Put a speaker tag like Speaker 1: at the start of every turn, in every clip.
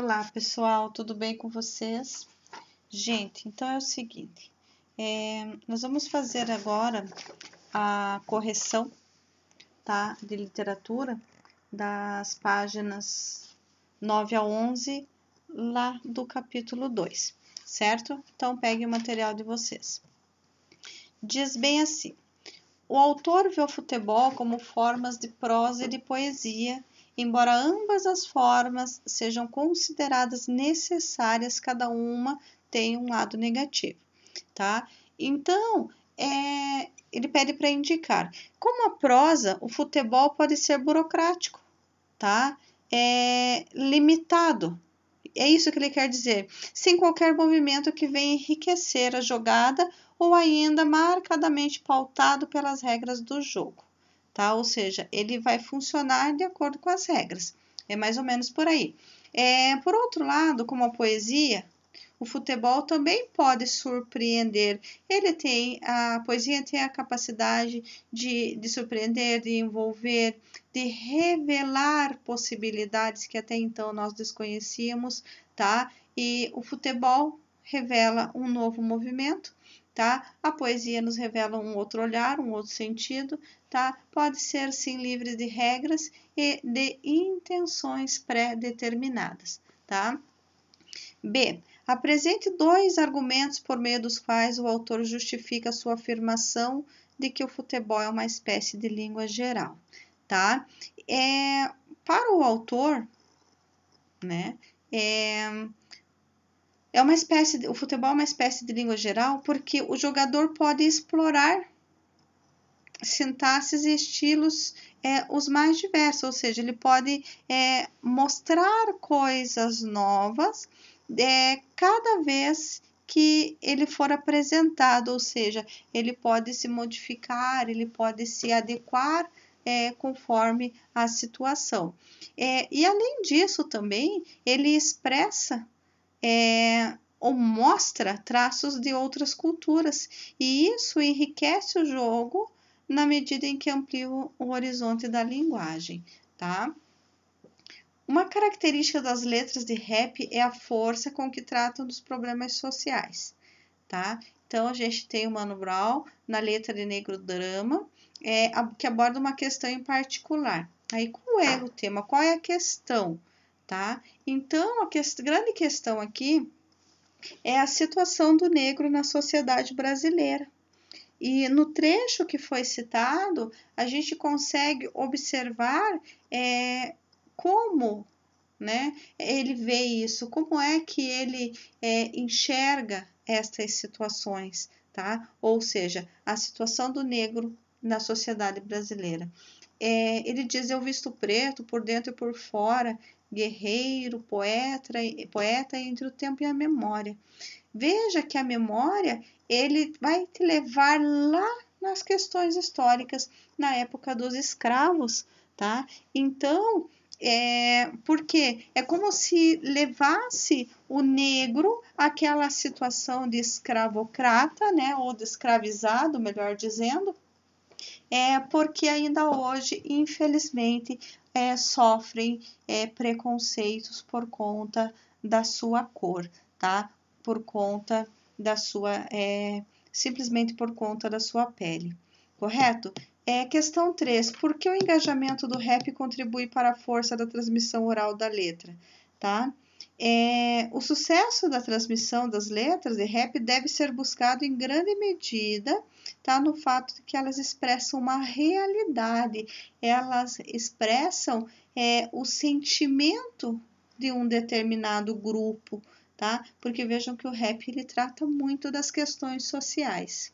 Speaker 1: Olá pessoal, tudo bem com vocês? Gente, então é o seguinte: é, nós vamos fazer agora a correção tá, de literatura das páginas 9 a 11 lá do capítulo 2, certo? Então pegue o material de vocês. Diz bem assim: o autor vê o futebol como formas de prosa e de poesia embora ambas as formas sejam consideradas necessárias, cada uma tem um lado negativo, tá? Então, é, ele pede para indicar. Como a prosa, o futebol pode ser burocrático, tá? É limitado. É isso que ele quer dizer. Sem qualquer movimento que venha enriquecer a jogada ou ainda marcadamente pautado pelas regras do jogo tá? Ou seja, ele vai funcionar de acordo com as regras. É mais ou menos por aí. É, por outro lado, como a poesia, o futebol também pode surpreender. Ele tem a poesia tem a capacidade de, de surpreender, de envolver, de revelar possibilidades que até então nós desconhecíamos, tá? E o futebol revela um novo movimento, tá? A poesia nos revela um outro olhar, um outro sentido, tá? Pode ser sim livre de regras e de intenções pré-determinadas, tá? B. Apresente dois argumentos por meio dos quais o autor justifica sua afirmação de que o futebol é uma espécie de língua geral, tá? É, para o autor, né? É, é uma espécie, de, o futebol é uma espécie de língua geral porque o jogador pode explorar sintaxes e estilos é, os mais diversos, ou seja, ele pode é, mostrar coisas novas é, cada vez que ele for apresentado, ou seja, ele pode se modificar, ele pode se adequar é, conforme a situação. É, e além disso, também ele expressa é, ou mostra traços de outras culturas, e isso enriquece o jogo na medida em que amplia o horizonte da linguagem, tá? Uma característica das letras de rap é a força com que tratam dos problemas sociais, tá? Então a gente tem o Mano Brown na letra de Negro Drama, é, que aborda uma questão em particular. Aí qual é o tema? Qual é a questão? tá? Então, a que grande questão aqui é a situação do negro na sociedade brasileira. E no trecho que foi citado, a gente consegue observar é, como né, ele vê isso, como é que ele é, enxerga estas situações, tá? Ou seja, a situação do negro na sociedade brasileira. É, ele diz: Eu visto preto por dentro e por fora, guerreiro, poeta, poeta entre o tempo e a memória. Veja que a memória ele vai te levar lá nas questões históricas na época dos escravos, tá? Então, é, porque é como se levasse o negro àquela situação de escravocrata, né, ou de escravizado, melhor dizendo, é, porque ainda hoje, infelizmente, é, sofrem é, preconceitos por conta da sua cor, tá? Por conta da sua, é, simplesmente por conta da sua pele, correto? É, questão 3. Por que o engajamento do rap contribui para a força da transmissão oral da letra? Tá? É, o sucesso da transmissão das letras de rap deve ser buscado em grande medida tá, no fato de que elas expressam uma realidade, elas expressam é, o sentimento de um determinado grupo, tá? Porque vejam que o rap ele trata muito das questões sociais.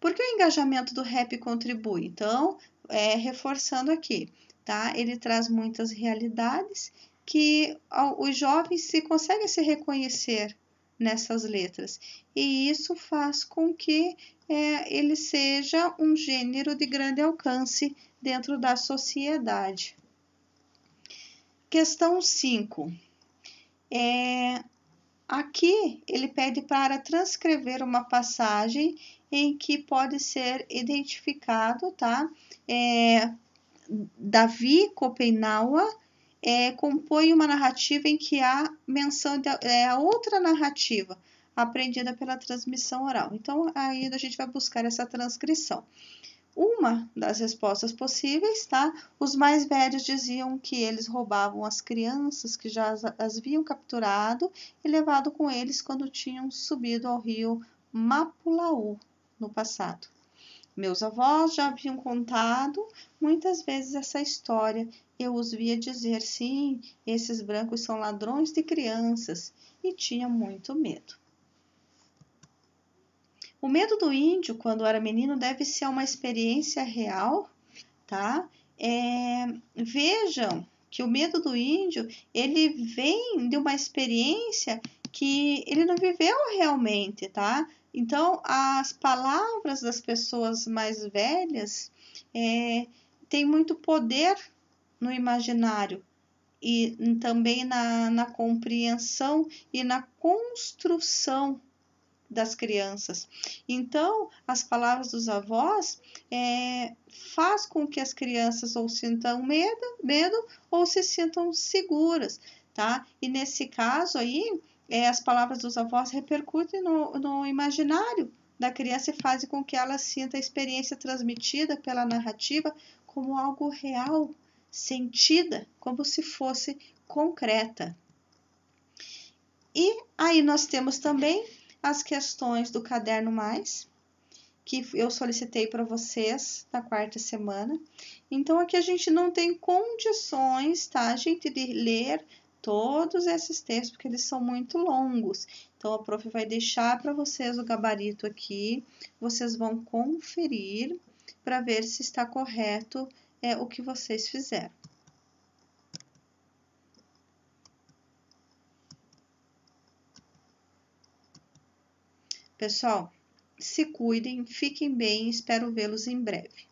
Speaker 1: Por que o engajamento do rap contribui? Então, é, reforçando aqui, tá? Ele traz muitas realidades que os jovens se conseguem se reconhecer nessas letras e isso faz com que é, ele seja um gênero de grande alcance dentro da sociedade. Questão 5. É, aqui ele pede para transcrever uma passagem em que pode ser identificado, tá? É, Davi Copenaua é, compõe uma narrativa em que há menção é, a outra narrativa aprendida pela transmissão oral. Então, aí a gente vai buscar essa transcrição. Uma das respostas possíveis, tá? Os mais velhos diziam que eles roubavam as crianças que já as, as haviam capturado e levado com eles quando tinham subido ao rio Mapulaú no passado. Meus avós já haviam contado muitas vezes essa história. Eu os via dizer: sim, esses brancos são ladrões de crianças, e tinha muito medo. O medo do índio quando era menino deve ser uma experiência real, tá? É, vejam que o medo do índio ele vem de uma experiência que ele não viveu realmente, tá? Então, as palavras das pessoas mais velhas é, têm muito poder no imaginário e também na, na compreensão e na construção das crianças. Então, as palavras dos avós é, faz com que as crianças ou sintam medo, medo ou se sintam seguras, tá? E nesse caso aí, é, as palavras dos avós repercutem no, no imaginário da criança e fazem com que ela sinta a experiência transmitida pela narrativa como algo real, sentida, como se fosse concreta. E aí nós temos também as questões do caderno mais, que eu solicitei para vocês na quarta semana. Então aqui a gente não tem condições, tá, gente, de ler todos esses textos, porque eles são muito longos. Então, a prof vai deixar para vocês o gabarito aqui, vocês vão conferir para ver se está correto é, o que vocês fizeram. Pessoal, se cuidem, fiquem bem, espero vê-los em breve.